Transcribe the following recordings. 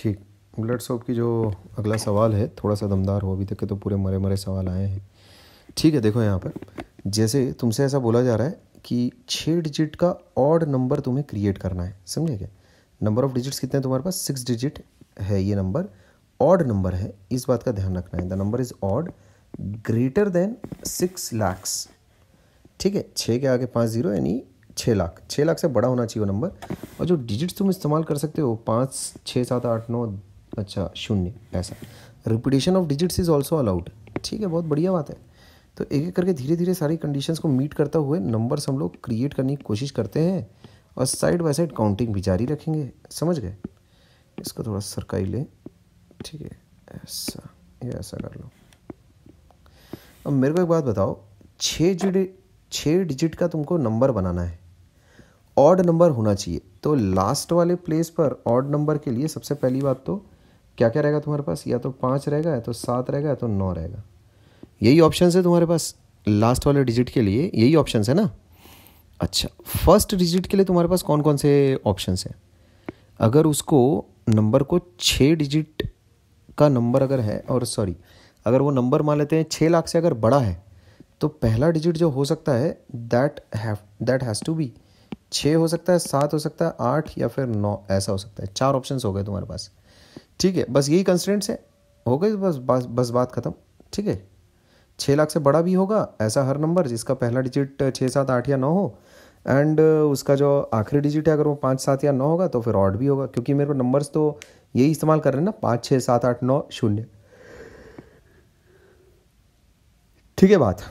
ठीक blood soap की जो अगला सवाल है थोड़ा सा दमदार हो अभी तक के तो पूरे मरे मरे सवाल आए हैं ठीक है देखो यहाँ पर जैसे तुमसे ऐसा बोला जा रहा है कि छः डिजिट का ऑड नंबर तुम्हें क्रिएट करना है समझे क्या नंबर ऑफ डिजिट्स कितने तुम्हारे पास सिक्स डिजिट है ये नंबर ऑड नंबर है इस बात का ध्यान रखना है the number is odd greater than six lakhs ठीक है छः के आगे पाँच जीरो यानी छः लाख छः लाख से बड़ा होना चाहिए वो नंबर और जो डिजिट्स तुम इस्तेमाल कर सकते हो पाँच छः सात आठ नौ अच्छा शून्य ऐसा repetition of digits is also allowed ठीक है बहुत बढ़िया बात है तो एक एक करके धीरे धीरे सारी कंडीशंस को मीट करता हुए नंबर्स हम लोग क्रिएट करने की कोशिश करते हैं और साइड बाय साइड काउंटिंग भी जारी रखेंगे समझ गए इसको थोड़ा सरकाई लें ठीक है ऐसा ये ऐसा कर लो अब मेरे को एक बात बताओ छः डिजिट छः डिजिट का तुमको नंबर बनाना है ऑड नंबर होना चाहिए तो लास्ट वाले प्लेस पर ऑड नंबर के लिए सबसे पहली बात तो क्या क्या रहेगा तुम्हारे पास या तो पाँच रहेगा या तो सात रहेगा या तो नौ रहेगा यही ऑप्शन है तुम्हारे पास लास्ट वाले डिजिट के लिए यही ऑप्शन है ना अच्छा फर्स्ट डिजिट के लिए तुम्हारे पास कौन कौन से ऑप्शन हैं अगर उसको नंबर को छः डिजिट का नंबर अगर है और सॉरी अगर वो नंबर मान लेते हैं छः लाख से अगर बड़ा है तो पहला डिजिट जो हो सकता है that have that has to be छः हो सकता है सात हो सकता है आठ या फिर नौ ऐसा हो सकता है चार ऑप्शन हो गए तुम्हारे पास ठीक है बस यही कंस्टेंट्स है हो गए बस बस बस बात ख़त्म ठीक है छः लाख से बड़ा भी होगा ऐसा हर नंबर जिसका पहला डिजिट छः सात आठ या नौ हो एंड उसका जो आखिरी डिजिट है अगर वो पाँच सात या नौ होगा तो फिर ऑड भी होगा क्योंकि मेरे को नंबर्स तो यही इस्तेमाल कर रहे हैं ना पाँच छः सात आठ नौ शून्य ठीक है बात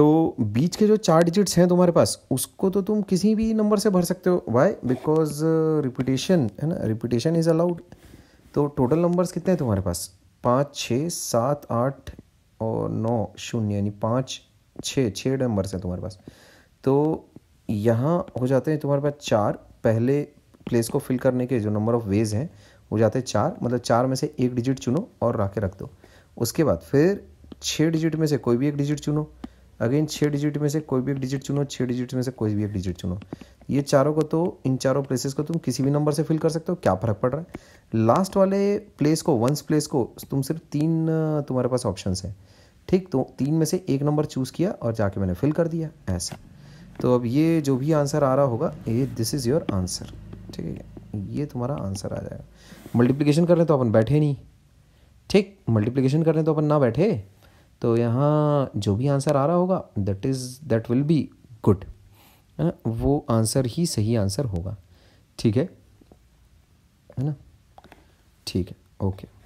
तो बीच के जो चार डिजिट्स हैं तुम्हारे पास उसको तो तुम किसी भी नंबर से भर सकते हो वाई बिकॉज रिपीटेशन है ना रिपीटेशन इज़ अलाउड तो टोटल नंबर्स कितने हैं तुम्हारे पास पाँच छः सात आठ और नौ शून्य यानी पाँच छः छः नंबर्स हैं तुम्हारे पास तो यहाँ हो जाते हैं तुम्हारे पास चार पहले प्लेस को फिल करने के जो नंबर ऑफ़ वेज हैं वो जाते हैं चार मतलब चार में से एक डिजिट चुनो और रा के रख दो उसके बाद फिर छः डिजिट में से कोई भी एक डिजिट चुनो अगेन छः डिजिट में से कोई भी एक डिजिट चुनो छः डिजिट में से कोई भी एक डिजिट चुनो ये चारों को तो इन चारों प्लेसेस को तुम किसी भी नंबर से फिल कर सकते हो क्या फ़र्क पड़ रहा है लास्ट वाले प्लेस को वंस प्लेस को तुम सिर्फ तीन तुम्हारे पास ऑप्शन है ठीक तो तीन में से एक नंबर चूज़ किया और जाके मैंने फिल कर दिया ऐसा तो अब ये जो भी आंसर आ रहा होगा ये दिस इज़ योर आंसर ठीक है ये तुम्हारा आंसर आ जाएगा मल्टीप्लीकेशन कर रहे तो अपन बैठे नहीं ठीक मल्टीप्लीकेशन कर रहे तो अपन ना बैठे तो यहाँ जो भी आंसर आ रहा होगा that is that will be good है ना वो आंसर ही सही आंसर होगा ठीक है है ना ठीक है ओके